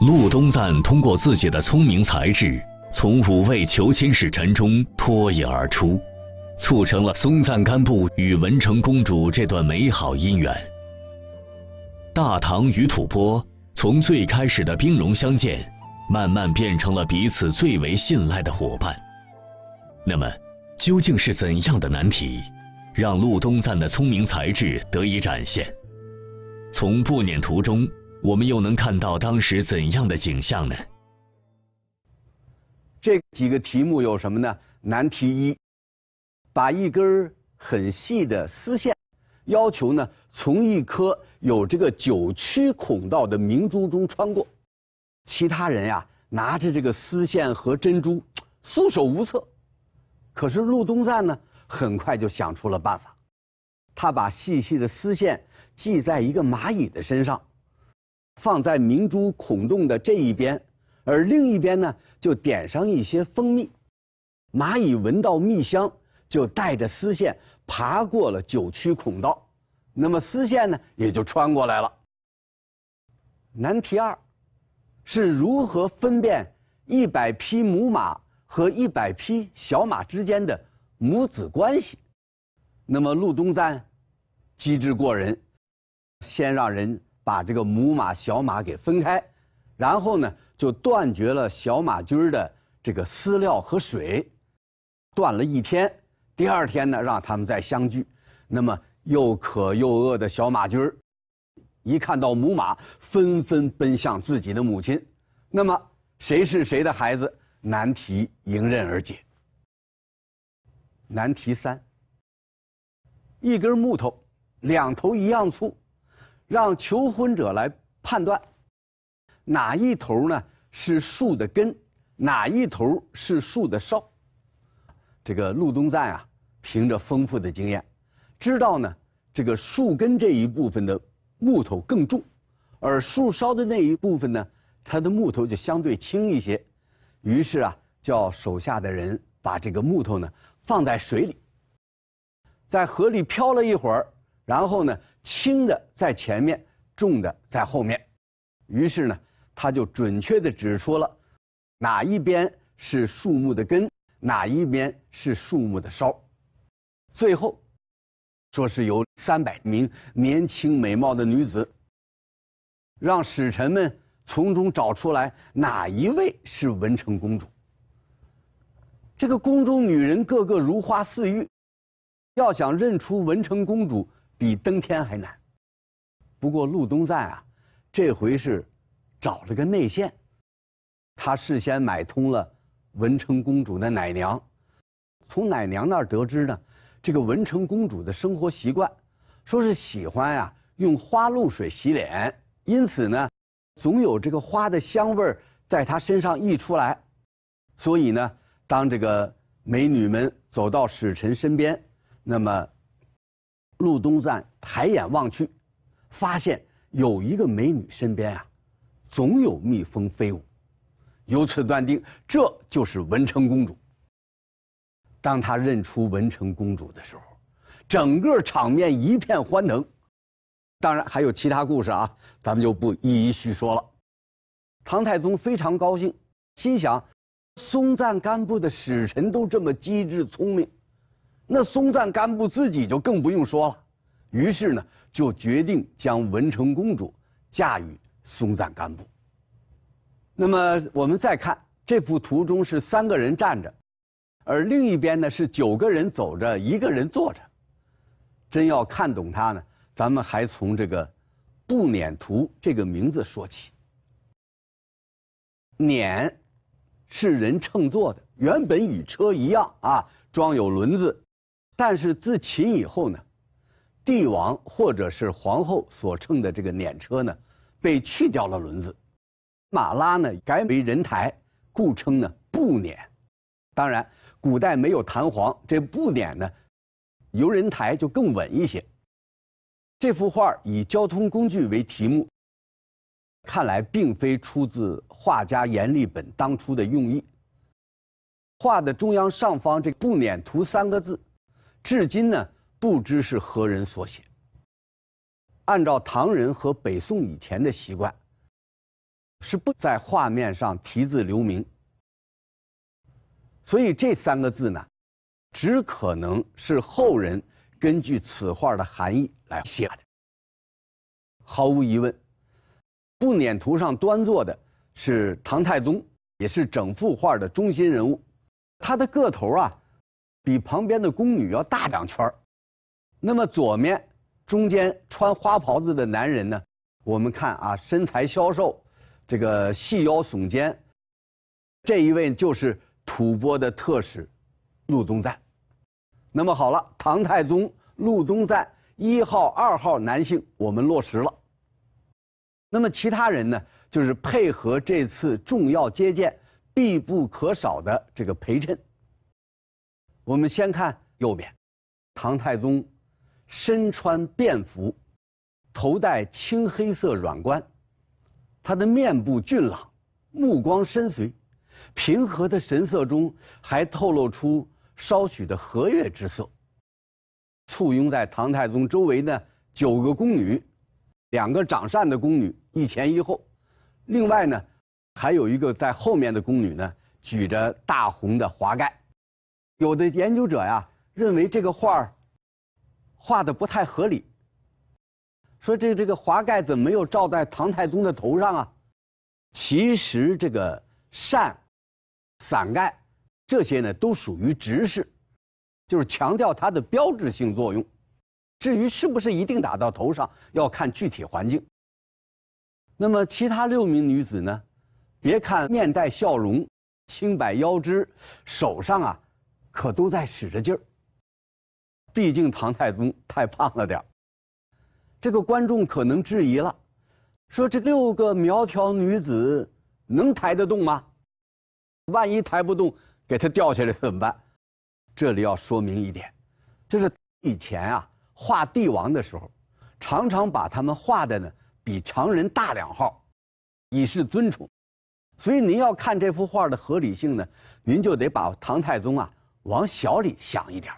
陆东赞通过自己的聪明才智，从五位求亲使臣中脱颖而出，促成了松赞干布与文成公主这段美好姻缘。大唐与吐蕃从最开始的兵戎相见，慢慢变成了彼此最为信赖的伙伴。那么，究竟是怎样的难题，让陆东赞的聪明才智得以展现？从布辇图中。我们又能看到当时怎样的景象呢？这几个题目有什么呢？难题一，把一根很细的丝线，要求呢从一颗有这个九曲孔道的明珠中穿过。其他人呀拿着这个丝线和珍珠，束手无策。可是陆东赞呢，很快就想出了办法。他把细细的丝线系在一个蚂蚁的身上。放在明珠孔洞的这一边，而另一边呢，就点上一些蜂蜜，蚂蚁闻到蜜香，就带着丝线爬过了九曲孔道，那么丝线呢，也就穿过来了。难题二，是如何分辨一百匹母马和一百匹小马之间的母子关系？那么陆东赞，机智过人，先让人。把这个母马、小马给分开，然后呢，就断绝了小马驹的这个饲料和水，断了一天。第二天呢，让他们再相聚。那么又渴又饿的小马驹儿，一看到母马，纷纷奔向自己的母亲。那么谁是谁的孩子？难题迎刃而解。难题三：一根木头，两头一样粗。让求婚者来判断，哪一头呢是树的根，哪一头是树的梢。这个陆东赞啊，凭着丰富的经验，知道呢这个树根这一部分的木头更重，而树梢的那一部分呢，它的木头就相对轻一些。于是啊，叫手下的人把这个木头呢放在水里，在河里漂了一会儿。然后呢，轻的在前面，重的在后面。于是呢，他就准确地指出了哪一边是树木的根，哪一边是树木的梢。最后，说是由三百名年轻美貌的女子，让使臣们从中找出来哪一位是文成公主。这个宫中女人个个如花似玉，要想认出文成公主。比登天还难。不过陆东赞啊，这回是找了个内线，他事先买通了文成公主的奶娘，从奶娘那儿得知呢，这个文成公主的生活习惯，说是喜欢啊用花露水洗脸，因此呢，总有这个花的香味儿在她身上溢出来，所以呢，当这个美女们走到使臣身边，那么。路东赞抬眼望去，发现有一个美女身边啊，总有蜜蜂飞舞，由此断定这就是文成公主。当他认出文成公主的时候，整个场面一片欢腾。当然还有其他故事啊，咱们就不一一叙说了。唐太宗非常高兴，心想：松赞干布的使臣都这么机智聪明。那松赞干布自己就更不用说了，于是呢，就决定将文成公主嫁与松赞干布。那么我们再看这幅图中是三个人站着，而另一边呢是九个人走着，一个人坐着。真要看懂它呢，咱们还从这个“步辇图”这个名字说起。“辇”是人乘坐的，原本与车一样啊，装有轮子。但是自秦以后呢，帝王或者是皇后所乘的这个辇车呢，被去掉了轮子，马拉呢改为人抬，故称呢步辇。当然，古代没有弹簧，这步辇呢，由人抬就更稳一些。这幅画以交通工具为题目，看来并非出自画家阎立本当初的用意。画的中央上方这“步辇图”三个字。至今呢，不知是何人所写。按照唐人和北宋以前的习惯，是不在画面上题字留名。所以这三个字呢，只可能是后人根据此画的含义来写的。毫无疑问，不辇图上端坐的是唐太宗，也是整幅画的中心人物。他的个头啊。比旁边的宫女要大两圈那么左面中间穿花袍子的男人呢？我们看啊，身材消瘦，这个细腰耸肩，这一位就是吐蕃的特使陆东赞。那么好了，唐太宗、陆东赞、一号、二号男性我们落实了。那么其他人呢，就是配合这次重要接见必不可少的这个陪衬。我们先看右边，唐太宗身穿便服，头戴青黑色软冠，他的面部俊朗，目光深邃，平和的神色中还透露出稍许的和悦之色。簇拥在唐太宗周围的九个宫女，两个掌扇的宫女一前一后，另外呢，还有一个在后面的宫女呢，举着大红的华盖。有的研究者呀，认为这个画儿画的不太合理，说这这个华盖怎么没有照在唐太宗的头上啊？其实这个扇、伞盖这些呢，都属于直视，就是强调它的标志性作用。至于是不是一定打到头上，要看具体环境。那么其他六名女子呢，别看面带笑容，轻摆腰肢，手上啊。可都在使着劲儿，毕竟唐太宗太胖了点儿。这个观众可能质疑了，说这六个苗条女子能抬得动吗？万一抬不动，给他掉下来怎么办？这里要说明一点，就是以前啊画帝王的时候，常常把他们画的呢比常人大两号，以示尊崇。所以您要看这幅画的合理性呢，您就得把唐太宗啊。往小里想一点